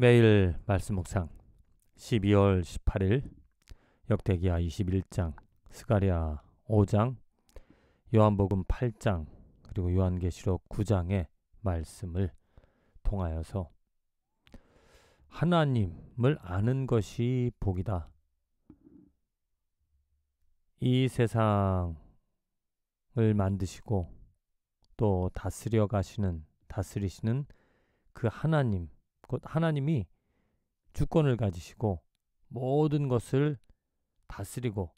매일 말씀 묵상 12월 18일 역대기하 21장 스가리아 5장 요한복음 8장 그리고 요한계시록 9장의 말씀을 통하여서 하나님을 아는 것이 복이다. 이 세상을 만드시고 또 다스려 가시는 다스리시는 그 하나님 곧 하나님이 주권을 가지시고 모든 것을 다스리고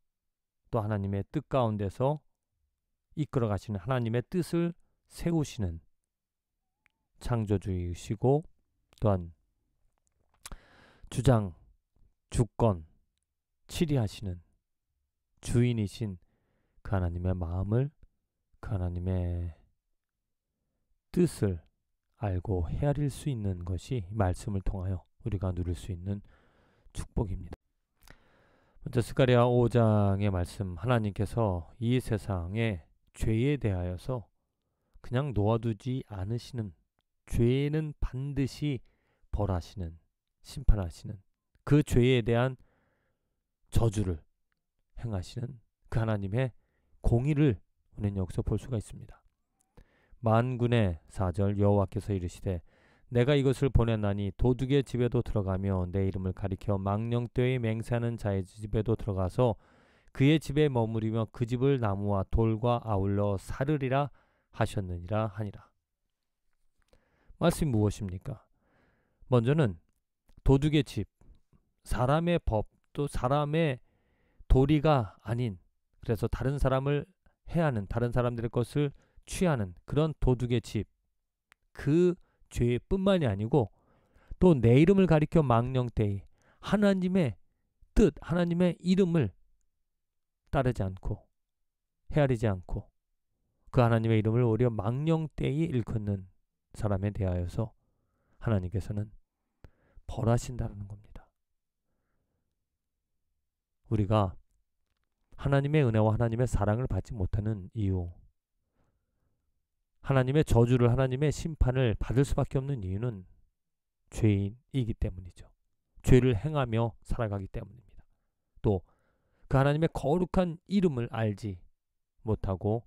또 하나님의 뜻 가운데서 이끌어 가시는 하나님의 뜻을 세우시는 창조주의시고 이 또한 주장, 주권, 치리하시는 주인이신 그 하나님의 마음을 그 하나님의 뜻을 알고 헤아릴 수 있는 것이 말씀을 통하여 우리가 누릴 수 있는 축복입니다. 먼저 스가리아 5장의 말씀 하나님께서 이 세상의 죄에 대하여서 그냥 놓아두지 않으시는 죄는 반드시 벌하시는 심판하시는 그 죄에 대한 저주를 행하시는 그 하나님의 공의를 우리는 여기서 볼 수가 있습니다. 만군의 사절 여호와께서 이르시되 내가 이것을 보냈나니 도둑의 집에도 들어가며 내 이름을 가리켜 망령되이 맹세하는 자의 집에도 들어가서 그의 집에 머무르며 그 집을 나무와 돌과 아울러 사르리라 하셨느니라 하니라. 말씀이 무엇입니까? 먼저는 도둑의 집, 사람의 법, 또 사람의 도리가 아닌 그래서 다른 사람을 해하는 다른 사람들의 것을 취하는 그런 도둑의 집. 그 죄뿐만이 아니고 또 내 이름을 가리켜 망령되이 하나님의 뜻, 하나님의 이름을 따르지 않고 헤아리지 않고 그 하나님의 이름을 오히려 망령되이 일컫는 사람에 대하여서 하나님께서는 벌하신다는 겁니다. 우리가 하나님의 은혜와 하나님의 사랑을 받지 못하는 이유, 하나님의 저주를 하나님의 심판을 받을 수밖에 없는 이유는 죄인이기 때문이죠. 죄를 행하며 살아가기 때문입니다. 또 그 하나님의 거룩한 이름을 알지 못하고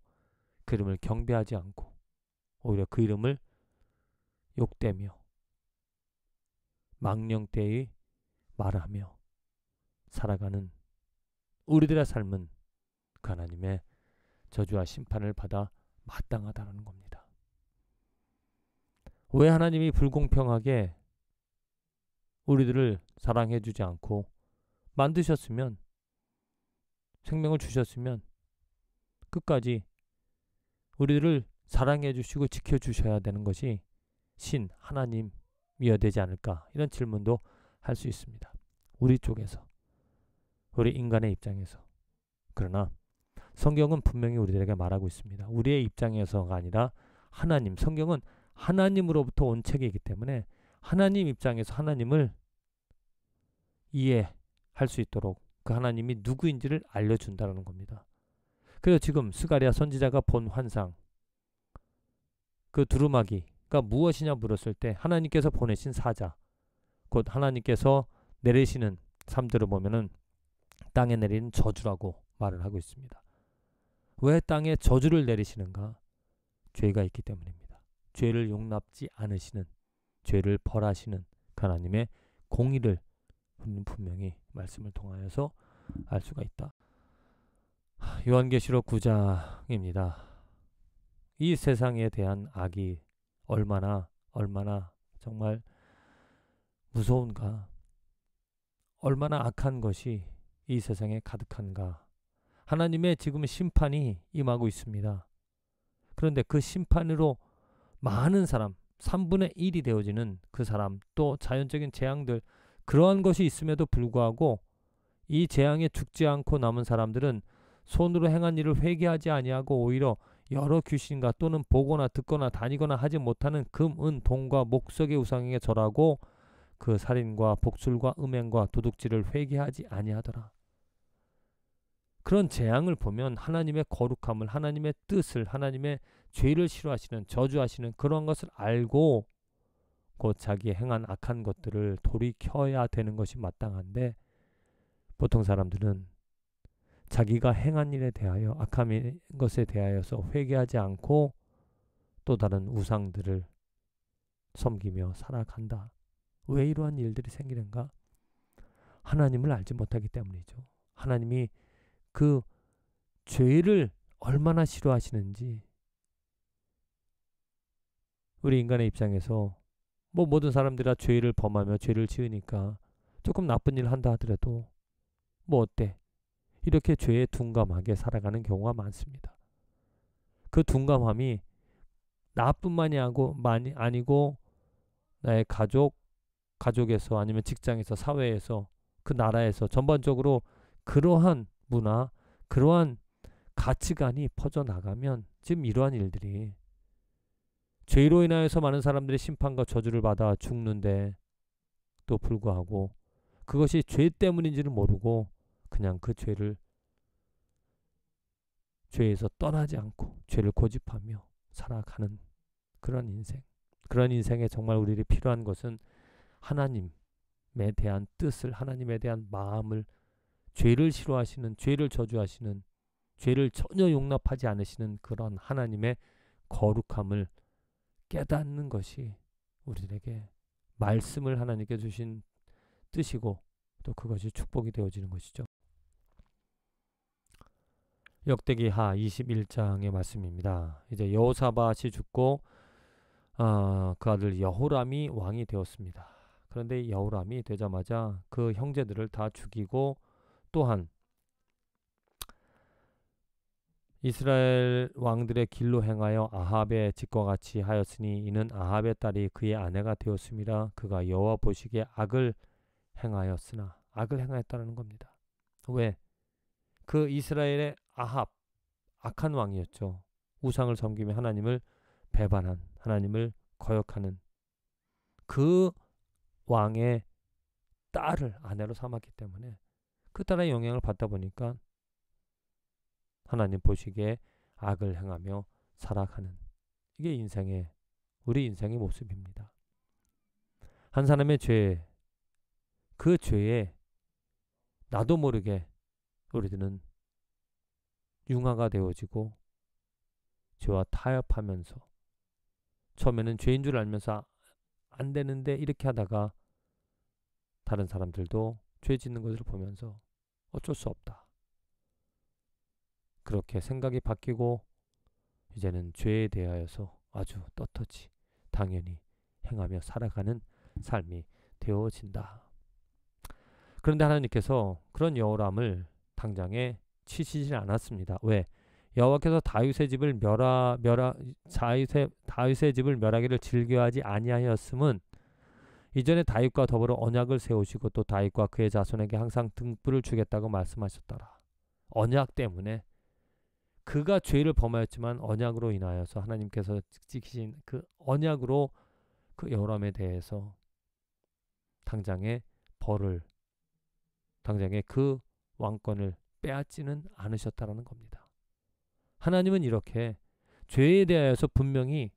그 이름을 경배하지 않고 오히려 그 이름을 욕되며망령 때의 말하며 살아가는 우리들의 삶은 그 하나님의 저주와 심판을 받아 마땅하다는 겁니다. 왜 하나님이 불공평하게 우리들을 사랑해 주지 않고 만드셨으면 생명을 주셨으면 끝까지 우리를 사랑해 주시고 지켜 주셔야 되는 것이 신 하나님이어야 되지 않을까 이런 질문도 할 수 있습니다. 우리 쪽에서 우리 인간의 입장에서 그러나 성경은 분명히 우리들에게 말하고 있습니다. 우리의 입장에서가 아니라 하나님, 성경은 하나님으로부터 온 책이기 때문에 하나님 입장에서 하나님을 이해할 수 있도록 그 하나님이 누구인지를 알려준다는 겁니다. 그래서 지금 스가리아 선지자가 본 환상, 그 두루마기가 무엇이냐 물었을 때 하나님께서 보내신 사자, 곧 하나님께서 내리시는 삶들을 보면은 땅에 내리는 저주라고 말을 하고 있습니다. 왜 땅에 저주를 내리시는가? 죄가 있기 때문입니다. 죄를 용납지 않으시는, 죄를 벌하시는 하나님의 공의를 분명히 말씀을 통하여서 알 수가 있다. 요한계시록 9장입니다. 이 세상에 대한 악이 얼마나 얼마나 정말 무서운가? 얼마나 악한 것이 이 세상에 가득한가? 하나님의 지금 심판이 임하고 있습니다. 그런데 그 심판으로 많은 사람, 3분의 1이 되어지는 그 사람, 또 자연적인 재앙들, 그러한 것이 있음에도 불구하고 이 재앙에 죽지 않고 남은 사람들은 손으로 행한 일을 회개하지 아니하고 오히려 여러 귀신과 또는 보거나 듣거나 다니거나 하지 못하는 금, 은, 동과 목석의 우상에게 절하고 그 살인과 복술과 음행과 도둑질을 회개하지 아니하더라. 그런 재앙을 보면 하나님의 거룩함을 하나님의 뜻을 하나님의 죄를 싫어하시는 저주하시는 그런 것을 알고 곧 자기 의 행한 악한 것들을 돌이켜야 되는 것이 마땅한데 보통 사람들은 자기가 행한 일에 대하여 악함인 것에 대하여서 회개하지 않고 또 다른 우상들을 섬기며 살아간다. 왜 이러한 일들이 생기는가? 하나님을 알지 못하기 때문이죠. 하나님이 그 죄를 얼마나 싫어하시는지 우리 인간의 입장에서 뭐 모든 사람들이 다 죄를 범하며 죄를 지으니까 조금 나쁜 일을 한다 하더라도 뭐 어때? 이렇게 죄에 둔감하게 살아가는 경우가 많습니다. 그 둔감함이 나뿐만이 하고 많이 아니고 나의 가족, 가족에서 아니면 직장에서 사회에서 그 나라에서 전반적으로 그러한 문화 그러한 가치관이 퍼져나가면 지금 이러한 일들이 죄로 인하여서 많은 사람들이 심판과 저주를 받아 죽는데 또 불구하고 그것이 죄 때문인지를 모르고 그냥 그 죄를 죄에서 떠나지 않고 죄를 고집하며 살아가는 그런 인생 그런 인생에 정말 우리들이 필요한 것은 하나님에 대한 뜻을 하나님에 대한 마음을 죄를 싫어하시는 죄를 저주하시는 죄를 전혀 용납하지 않으시는 그런 하나님의 거룩함을 깨닫는 것이 우리들에게 말씀을 하나님께 주신 뜻이고 또 그것이 축복이 되어지는 것이죠. 역대기 하 21장의 말씀입니다. 이제 여호사밭이 죽고 어, 그 아들 여호람이 왕이 되었습니다. 그런데 여호람이 되자마자 그 형제들을 다 죽이고 또한 이스라엘 왕들의 길로 행하여 아합의 집과 같이 하였으니 이는 아합의 딸이 그의 아내가 되었음이라 그가 여호와 보시기에 악을 행하였으나 악을 행하였다는 겁니다. 왜? 그 이스라엘의 아합 악한 왕이었죠. 우상을 섬기며 하나님을 배반한 하나님을 거역하는 그 왕의 딸을 아내로 삼았기 때문에 그따라 영향을 받다 보니까 하나님 보시기에 악을 행하며 살아가는 이게 인생의 우리 인생의 모습입니다. 한 사람의 죄, 그 죄에 나도 모르게 우리들은 융화가 되어지고 죄와 타협하면서 처음에는 죄인 줄 알면서 아, 안 되는데 이렇게 하다가 다른 사람들도 죄 짓는 것을 보면서 어쩔 수 없다. 그렇게 생각이 바뀌고 이제는 죄에 대하여서 아주 떳떳이 당연히 행하며 살아가는 삶이 되어진다. 그런데 하나님께서 그런 여호람을 당장에 치시질 않았습니다. 왜? 여호와께서 다윗의 집을 멸하 멸하 다윗의 다윗의 집을 멸하기를 즐겨하지 아니하였음은 이전에 다윗과 더불어 언약을 세우시고 또 다윗과 그의 자손에게 항상 등불을 주겠다고 말씀하셨더라. 언약 때문에 그가 죄를 범하였지만 언약으로 인하여서 하나님께서 지키신 그 언약으로 그 여람에 대해서 당장의 벌을 당장의 그 왕권을 빼앗지는 않으셨다라는 겁니다. 하나님은 이렇게 죄에 대하여서 분명히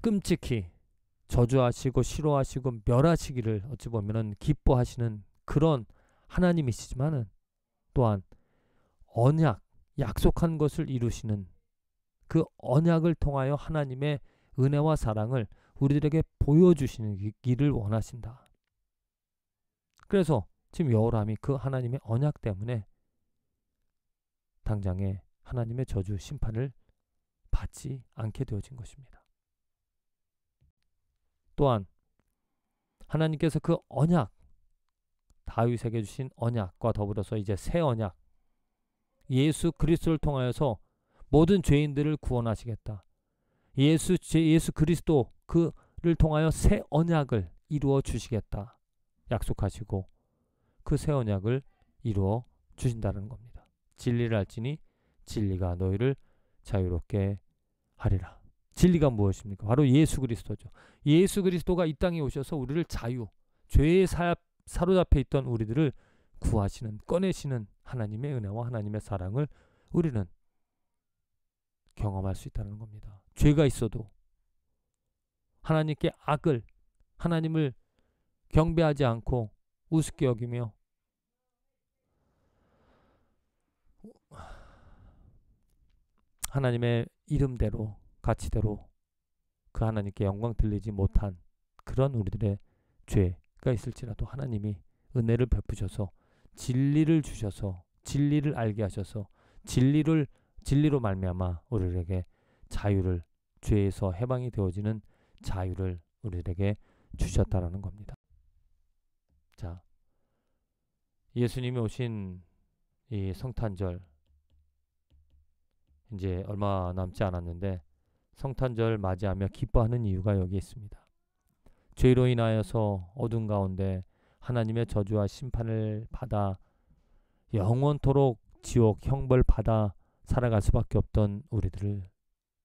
끔찍히 저주하시고 싫어하시고 멸하시기를 어찌 보면은 기뻐하시는 그런 하나님이시지만은 또한 언약 약속한 것을 이루시는 그 언약을 통하여 하나님의 은혜와 사랑을 우리들에게 보여주시는 길을 원하신다. 그래서 지금 여호람이 그 하나님의 언약 때문에 당장에 하나님의 저주 심판을 받지 않게 되어진 것입니다. 또한 하나님께서 그 언약 다윗에게 주신 언약과 더불어서 이제 새 언약 예수 그리스도를 통하여서 모든 죄인들을 구원하시겠다. 예수 예수 그리스도 그를 통하여 새 언약을 이루어 주시겠다. 약속하시고 그 새 언약을 이루어 주신다는 겁니다. 진리를 알지니 진리가 너희를 자유롭게 하리라. 진리가 무엇입니까? 바로 예수 그리스도죠. 예수 그리스도가 이 땅에 오셔서 우리를 자유, 죄의 사, 사로잡혀 있던 우리들을 구하시는, 꺼내시는 하나님의 은혜와 하나님의 사랑을 우리는 경험할 수 있다는 겁니다. 죄가 있어도 하나님께 악을, 하나님을 경배하지 않고 우습게 여기며 하나님의 이름대로 가치대로 그 하나님께 영광 들리지 못한 그런 우리들의 죄가 있을지라도 하나님이 은혜를 베푸셔서 진리를 주셔서 진리를 알게 하셔서 진리를 진리로 말미암아 우리에게 자유를 죄에서 해방이 되어지는 자유를 우리에게 주셨다라는 겁니다. 자, 예수님이 오신 이 성탄절 이제 얼마 남지 않았는데 성탄절 맞이하며 기뻐하는 이유가 여기 있습니다. 죄로 인하여서 어둠 가운데 하나님의 저주와 심판을 받아 영원토록 지옥 형벌 받아 살아갈 수밖에 없던 우리들을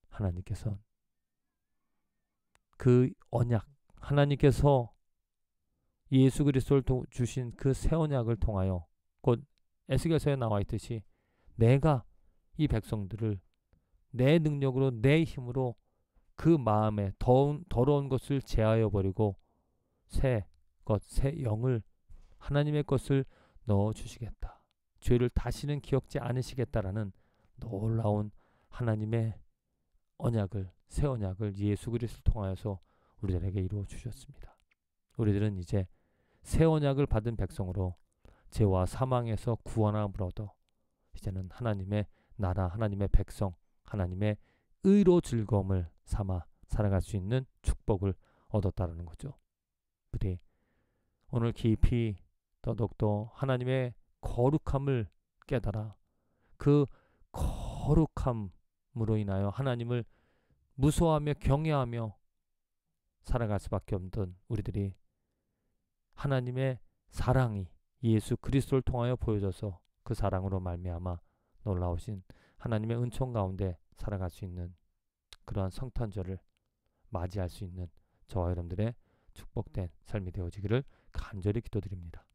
하나님께서 그 언약 하나님께서 예수 그리스도를 주신 그 새 언약을 통하여 곧 에스겔서에 나와 있듯이 내가 이 백성들을 내 능력으로 내 힘으로 그 마음에 더운, 더러운 것을 제하여 버리고 새 것, 새 영을 하나님의 것을 넣어 주시겠다. 죄를 다시는 기억지 않으시겠다라는 놀라운 하나님의 언약을 새 언약을 예수 그리스도를 통하여서 우리들에게 이루어 주셨습니다. 우리들은 이제 새 언약을 받은 백성으로 죄와 사망에서 구원함을 얻어 이제는 하나님의 나라 하나님의 백성 하나님의 의로 즐거움을 삼아 살아갈 수 있는 축복을 얻었다라는 거죠. 부디 오늘 깊이 더욱더 하나님의 거룩함을 깨달아 그 거룩함으로 인하여 하나님을 무서워하며 경외하며 살아갈 수밖에 없던 우리들이 하나님의 사랑이 예수 그리스도를 통하여 보여져서 그 사랑으로 말미암아 놀라우신 하나님의 은총 가운데 살아갈 수 있는 그러한 성탄절을 맞이할 수 있는 저와 여러분들의 축복된 삶이 되어지기를 간절히 기도드립니다.